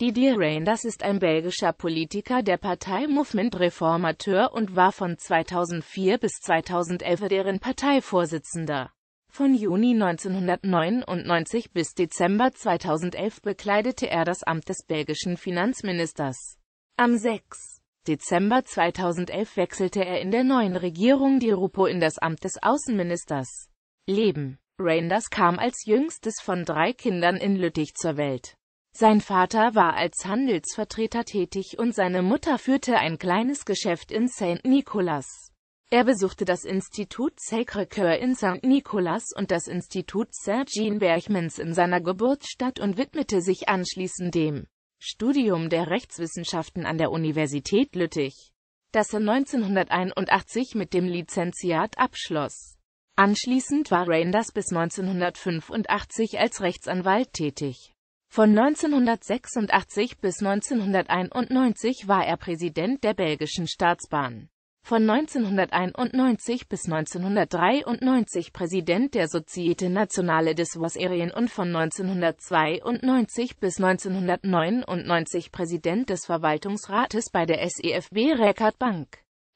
Didier Reinders ist ein belgischer Politiker der Partei Movement Reformateur und war von 2004 bis 2011 deren Parteivorsitzender. Von Juni 1999 bis Dezember 2011 bekleidete er das Amt des belgischen Finanzministers. Am 6. Dezember 2011 wechselte er in der neuen Regierung die Rupo in das Amt des Außenministers. Leben Reinders kam als jüngstes von drei Kindern in Lüttich zur Welt. Sein Vater war als Handelsvertreter tätig und seine Mutter führte ein kleines Geschäft in St. Nicholas. Er besuchte das Institut Sacré-Cœur in St. Nicholas und das Institut Saint-Jean-Berchmans in seiner Geburtsstadt und widmete sich anschließend dem Studium der Rechtswissenschaften an der Universität Lüttich, das er 1981 mit dem Lizenziat abschloss. Anschließend war Reinders bis 1985 als Rechtsanwalt tätig. Von 1986 bis 1991 war er Präsident der belgischen Staatsbahn. Von 1991 bis 1993 Präsident der Societe Nationale des Wasserien und von 1992 bis 1999 Präsident des Verwaltungsrates bei der SEFB Record Bank.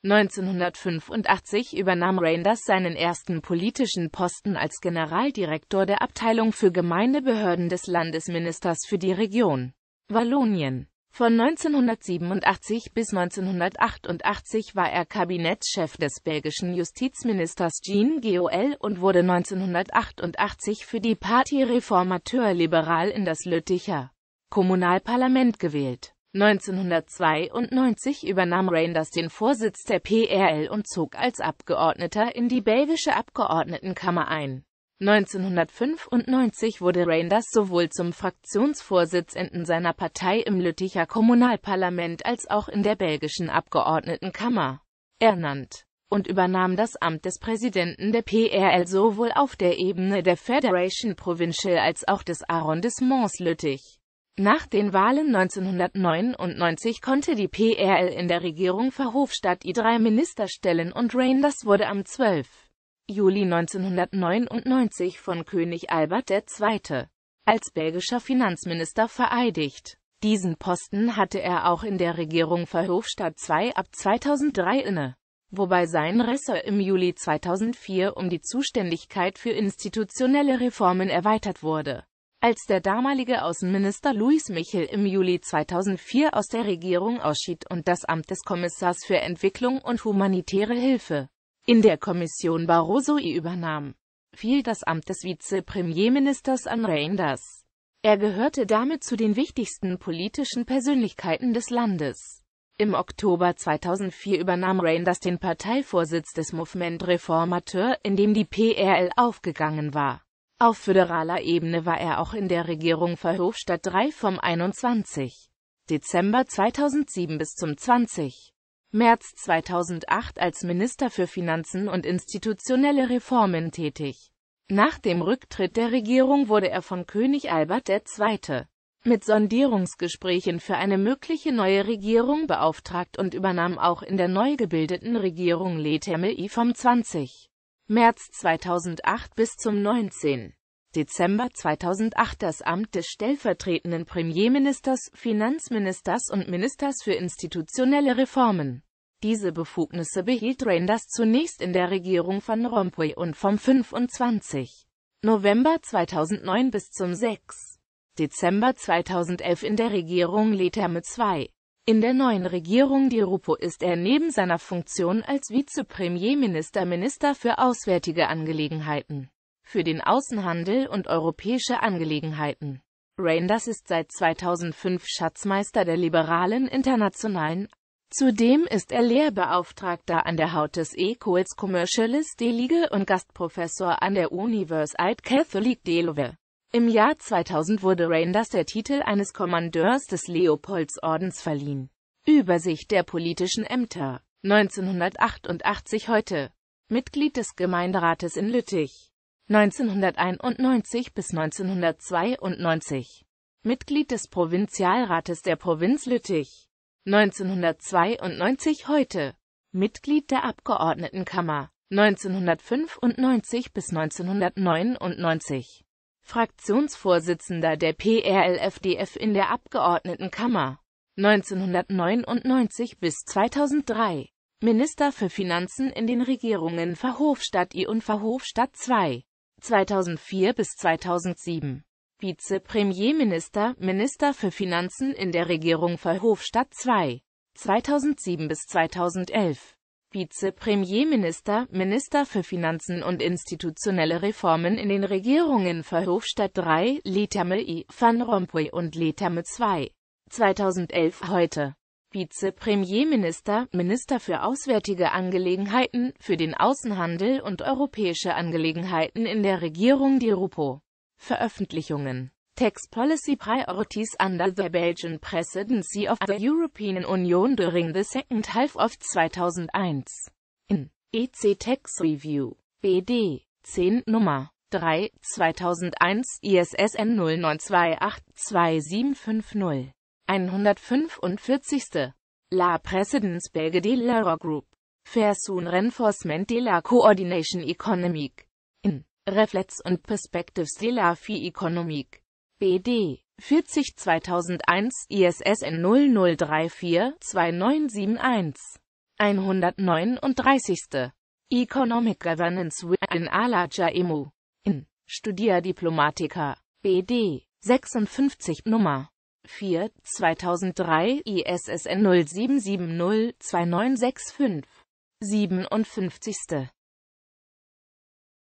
1985 übernahm Reinders seinen ersten politischen Posten als Generaldirektor der Abteilung für Gemeindebehörden des Landesministers für die Region Wallonien. Von 1987 bis 1988 war er Kabinettschef des belgischen Justizministers Jean Gol und wurde 1988 für die Partie Reformateur Liberal in das Lütticher Kommunalparlament gewählt. 1992 übernahm Reinders den Vorsitz der PRL und zog als Abgeordneter in die belgische Abgeordnetenkammer ein. 1995 wurde Reinders sowohl zum Fraktionsvorsitzenden seiner Partei im Lütticher Kommunalparlament als auch in der belgischen Abgeordnetenkammer ernannt und übernahm das Amt des Präsidenten der PRL sowohl auf der Ebene der Federation Provincial als auch des Arrondissements Lüttich. Nach den Wahlen 1999 konnte die PRL in der Regierung Verhofstadt die drei Minister stellen und Reinders wurde am 12. Juli 1999 von König Albert II. als belgischer Finanzminister vereidigt. Diesen Posten hatte er auch in der Regierung Verhofstadt II ab 2003 inne, wobei sein Ressort im Juli 2004 um die Zuständigkeit für institutionelle Reformen erweitert wurde als der damalige Außenminister Luis Michel im Juli 2004 aus der Regierung ausschied und das Amt des Kommissars für Entwicklung und humanitäre Hilfe in der Kommission Barroso I übernahm, fiel das Amt des Vizepremierministers an Reinders. Er gehörte damit zu den wichtigsten politischen Persönlichkeiten des Landes. Im Oktober 2004 übernahm Reinders den Parteivorsitz des Movement Reformateur, in dem die PRL aufgegangen war. Auf föderaler Ebene war er auch in der Regierung Verhofstadt III vom 21. Dezember 2007 bis zum 20. März 2008 als Minister für Finanzen und institutionelle Reformen tätig. Nach dem Rücktritt der Regierung wurde er von König Albert II. mit Sondierungsgesprächen für eine mögliche neue Regierung beauftragt und übernahm auch in der neu gebildeten Regierung Leteme I vom 20. März 2008 bis zum 19. Dezember 2008 das Amt des stellvertretenden Premierministers, Finanzministers und Ministers für institutionelle Reformen. Diese Befugnisse behielt Reinders zunächst in der Regierung von Rompuy und vom 25. November 2009 bis zum 6. Dezember 2011 in der Regierung Leterme II. In der neuen Regierung Di Rupo ist er neben seiner Funktion als Vizepremierminister Minister für Auswärtige Angelegenheiten, für den Außenhandel und europäische Angelegenheiten. Reinders ist seit 2005 Schatzmeister der liberalen Internationalen. Zudem ist er Lehrbeauftragter an der Hautes Écoles Commerciales de Ligue und Gastprofessor an der Universität Catholic Delove. Im Jahr 2000 wurde Reinders der Titel eines Kommandeurs des Leopoldsordens verliehen. Übersicht der politischen Ämter 1988 heute Mitglied des Gemeinderates in Lüttich 1991 bis 1992 Mitglied des Provinzialrates der Provinz Lüttich 1992 heute Mitglied der Abgeordnetenkammer 1995 bis 1999 Fraktionsvorsitzender der PRLFDF in der Abgeordnetenkammer 1999 bis 2003, Minister für Finanzen in den Regierungen Verhofstadt I und Verhofstadt II, 2004 bis 2007, Vizepremierminister, Minister für Finanzen in der Regierung Verhofstadt II, 2007 bis 2011. Vizepremierminister, Minister für Finanzen und institutionelle Reformen in den Regierungen Verhofstadt III, Letame I, Van Rompuy und Letame II. 2011 heute. Vizepremierminister, Minister für Auswärtige Angelegenheiten, für den Außenhandel und europäische Angelegenheiten in der Regierung Di Rupo. Veröffentlichungen Tax policy priorities under the Belgian presidency of the European Union during the second half of 2001. In EC Tax Review BD 10 Nummer 3 2001 ISSN 09282750 145. La Presidence Belge de l'Eurogroup. Faire son renforcement de la coordination économique. In Reflex und Perspectives de la Fee Economique. BD 40 2001 ISSN 0034 2971 139. Economic Governance in Alaja Emu in Studia Diplomatica BD 56 Nummer 4 2003 ISSN 0770 2965 57.